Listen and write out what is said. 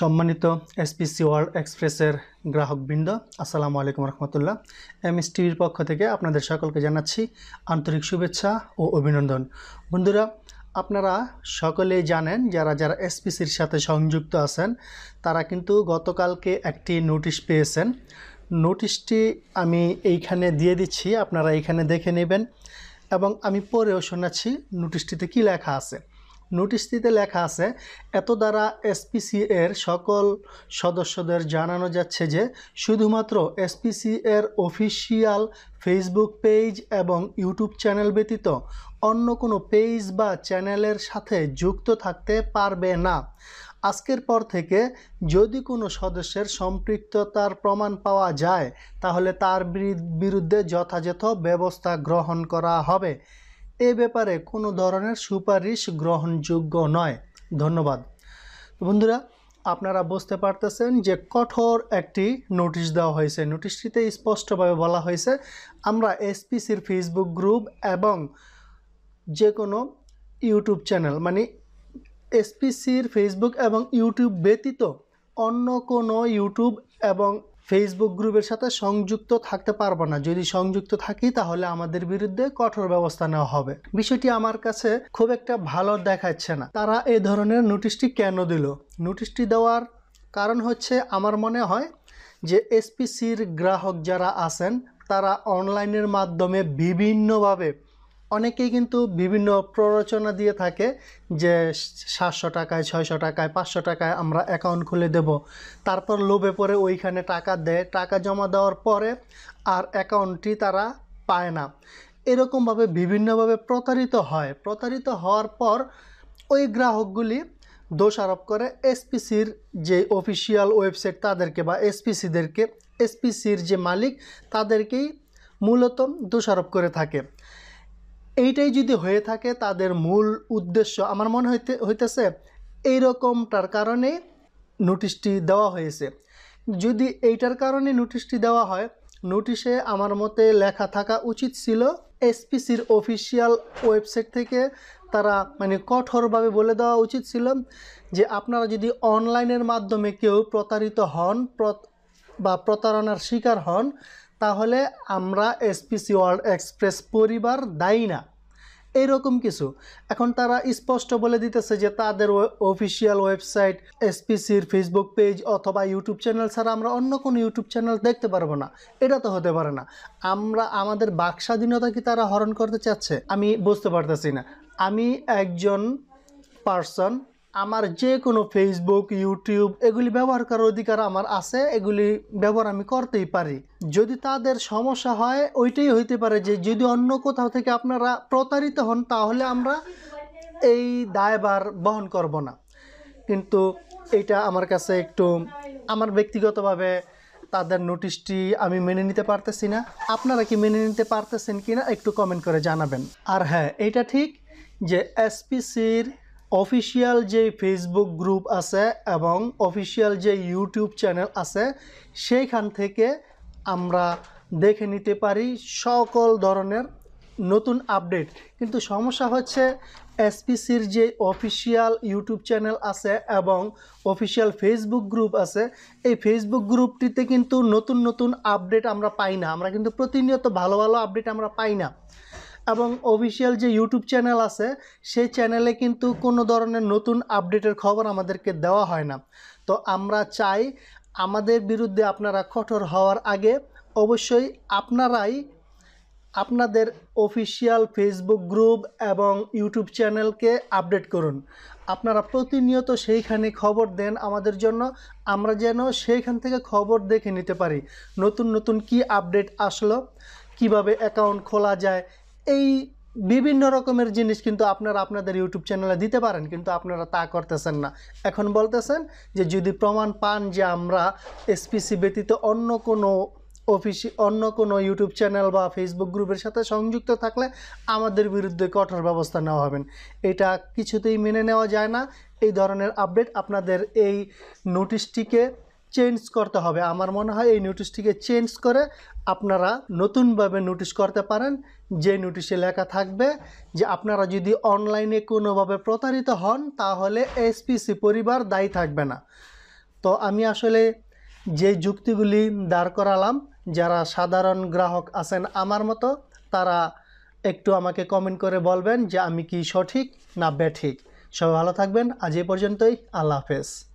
সম্মানিত SPC world এক্সপ্রেসের গ্রাহকবৃন্দ আসসালামু আলাইকুম রহমতুল্লাহ এম এস টিভির পক্ষ থেকে আপনাদের সকলকে জানাচ্ছি আন্তরিক শুভেচ্ছা ও অভিনন্দন বন্ধুরা আপনারা সকলেই জানেন যারা যারা এসপিসির সাথে সংযুক্ত আছেন তারা কিন্তু গতকালকে একটি নোটিশ পেয়েছেন নোটিশটি আমি এইখানে দিয়ে দিচ্ছি আপনারা এইখানে দেখে নেবেন এবং আমি পরেও শোনাচ্ছি নোটিশটিতে কী লেখা আছে নোটিশটিতে লেখা আছে এত দ্বারা এসপিসি এর সকল সদস্যদের জানানো যাচ্ছে যে শুধুমাত্র এসপিসি এর অফিসিয়াল ফেসবুক পেজ এবং ইউটিউব চ্যানেল ব্যতীত অন্য কোনো পেজ বা চ্যানেলের সাথে যুক্ত থাকতে পারবে না আজকের পর থেকে যদি কোনো সদস্যের সম্পৃক্ততার প্রমাণ পাওয়া যায় তাহলে তার বিরুদ্ধে যথাযথ ব্যবস্থা গ্রহণ করা হবে এ ব্যাপারে কোনো ধরনের সুপারিশ গ্রহণযোগ্য নয় ধন্যবাদ বন্ধুরা আপনারা বুঝতে পারতেছেন যে কঠোর একটি নোটিশ দেওয়া হয়েছে নোটিশটিতে স্পষ্টভাবে বলা হয়েছে আমরা এসপিসির ফেসবুক গ্রুপ এবং যে কোনো ইউটিউব চ্যানেল মানে এসপিসির ফেসবুক এবং ইউটিউব ব্যতীত অন্য কোনো ইউটিউব এবং ফেসবুক গ্রুপের সাথে সংযুক্ত থাকতে পারবো না যদি সংযুক্ত থাকি তাহলে আমাদের বিরুদ্ধে কঠোর ব্যবস্থা নেওয়া হবে বিষয়টি আমার কাছে খুব একটা ভালো দেখাচ্ছে না তারা এ ধরনের নোটিশটি কেন দিল নোটিশটি দেওয়ার কারণ হচ্ছে আমার মনে হয় যে এসপিসির গ্রাহক যারা আছেন তারা অনলাইনের মাধ্যমে বিভিন্নভাবে অনেকেই কিন্তু বিভিন্ন প্ররোচনা দিয়ে থাকে যে সাতশো টাকায় ছয়শো টাকায় পাঁচশো টাকায় আমরা অ্যাকাউন্ট খুলে দেব তারপর লোভে পরে ওইখানে টাকা দেয় টাকা জমা দেওয়ার পরে আর অ্যাকাউন্টটি তারা পায় না এরকমভাবে বিভিন্নভাবে প্রতারিত হয় প্রতারিত হওয়ার পর ওই গ্রাহকগুলি দোষারোপ করে এসপিসির যে অফিসিয়াল ওয়েবসাইট তাদেরকে বা এসপিসিদেরকে এসপিসির যে মালিক তাদেরকেই মূলত দোষারোপ করে থাকে এইটাই যদি হয়ে থাকে তাদের মূল উদ্দেশ্য আমার মনে হইতে হইতেছে এইরকমটার কারণে নোটিশটি দেওয়া হয়েছে যদি এইটার কারণে নোটিশটি দেওয়া হয় নোটিশে আমার মতে লেখা থাকা উচিত ছিল এসপিসির অফিসিয়াল ওয়েবসাইট থেকে তারা মানে কঠোরভাবে বলে দেওয়া উচিত ছিল যে আপনারা যদি অনলাইনের মাধ্যমে কেউ প্রতারিত হন বা প্রতারণার শিকার হন তাহলে আমরা এসপিসি ওয়ার্ল্ড এক্সপ্রেস পরিবার দায়ী না এইরকম কিছু এখন তারা স্পষ্ট বলে দিতেছে যে তাদের অফিসিয়াল ওয়েবসাইট এসপিসির ফেসবুক পেজ অথবা ইউটিউব চ্যানেল ছাড়া আমরা অন্য কোনো ইউটিউব চ্যানেল দেখতে পারবো না এটা তো হতে পারে না আমরা আমাদের বাক স্বাধীনতা কি তারা হরণ করতে চাচ্ছে আমি বুঝতে পারতেছি না আমি একজন পার্সন আমার যে কোনো ফেসবুক ইউটিউব এগুলি ব্যবহার করার অধিকার আমার আছে এগুলি ব্যবহার আমি করতেই পারি যদি তাদের সমস্যা হয় ওইটাই হইতে পারে যে যদি অন্য কোথাও থেকে আপনারা প্রতারিত হন তাহলে আমরা এই দায়বার বহন করব না কিন্তু এটা আমার কাছে একটু আমার ব্যক্তিগতভাবে তাদের নোটিশটি আমি মেনে নিতে পারতেছি না আপনারা কি মেনে নিতে পারতেছেন কি না একটু কমেন্ট করে জানাবেন আর হ্যাঁ এটা ঠিক যে এসপিসির অফিসিয়াল যে ফেসবুক গ্রুপ আছে এবং অফিসিয়াল যে ইউটিউব চ্যানেল আছে সেইখান থেকে আমরা দেখে নিতে পারি সকল ধরনের নতুন আপডেট কিন্তু সমস্যা হচ্ছে এসপিসির যে অফিসিয়াল ইউটিউব চ্যানেল আছে এবং অফিসিয়াল ফেসবুক গ্রুপ আছে এই ফেসবুক গ্রুপটিতে কিন্তু নতুন নতুন আপডেট আমরা পাই না আমরা কিন্তু প্রতিনিয়ত ভালো ভালো আপডেট আমরা পাই না এবং অফিসিয়াল যে ইউটিউব চ্যানেল আছে সেই চ্যানেলে কিন্তু কোনো ধরনের নতুন আপডেটের খবর আমাদেরকে দেওয়া হয় না তো আমরা চাই আমাদের বিরুদ্ধে আপনারা কঠোর হওয়ার আগে অবশ্যই আপনারাই আপনাদের অফিসিয়াল ফেসবুক গ্রুপ এবং ইউটিউব চ্যানেলকে আপডেট করুন আপনারা প্রতিনিয়ত সেইখানে খবর দেন আমাদের জন্য আমরা যেন সেইখান থেকে খবর দেখে নিতে পারি নতুন নতুন কি আপডেট আসলো কিভাবে অ্যাকাউন্ট খোলা যায় এই বিভিন্ন রকমের জিনিস কিন্তু আপনারা আপনাদের ইউটিউব চ্যানেলে দিতে পারেন কিন্তু আপনারা তা করতেছেন না এখন বলতেছেন যে যদি প্রমাণ পান যে আমরা এসপিসি ব্যতীত অন্য কোনো অফিসি অন্য কোনো ইউটিউব চ্যানেল বা ফেসবুক গ্রুপের সাথে সংযুক্ত থাকলে আমাদের বিরুদ্ধে কঠোর ব্যবস্থা নেওয়া হবেন এটা কিছুতেই মেনে নেওয়া যায় না এই ধরনের আপডেট আপনাদের এই নোটিশটিকে চেঞ্জ করতে হবে আমার মনে হয় এই নোটিশটিকে চেঞ্জ করে আপনারা নতুনভাবে নোটিশ করতে পারেন যে নোটিশে লেখা থাকবে যে আপনারা যদি অনলাইনে কোনোভাবে প্রতারিত হন তাহলে এসপিসি পরিবার দায়ী থাকবে না তো আমি আসলে যে যুক্তিগুলি দাঁড় করালাম যারা সাধারণ গ্রাহক আছেন আমার মতো তারা একটু আমাকে কমেন্ট করে বলবেন যে আমি কি সঠিক না ব্যাঠিক সবাই ভালো থাকবেন আজ এ পর্যন্তই আল্লাহ হাফেজ